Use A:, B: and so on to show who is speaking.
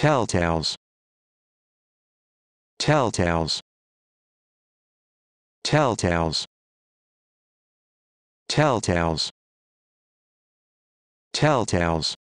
A: Telltales. Telltales. Telltales. Telltales. Telltales.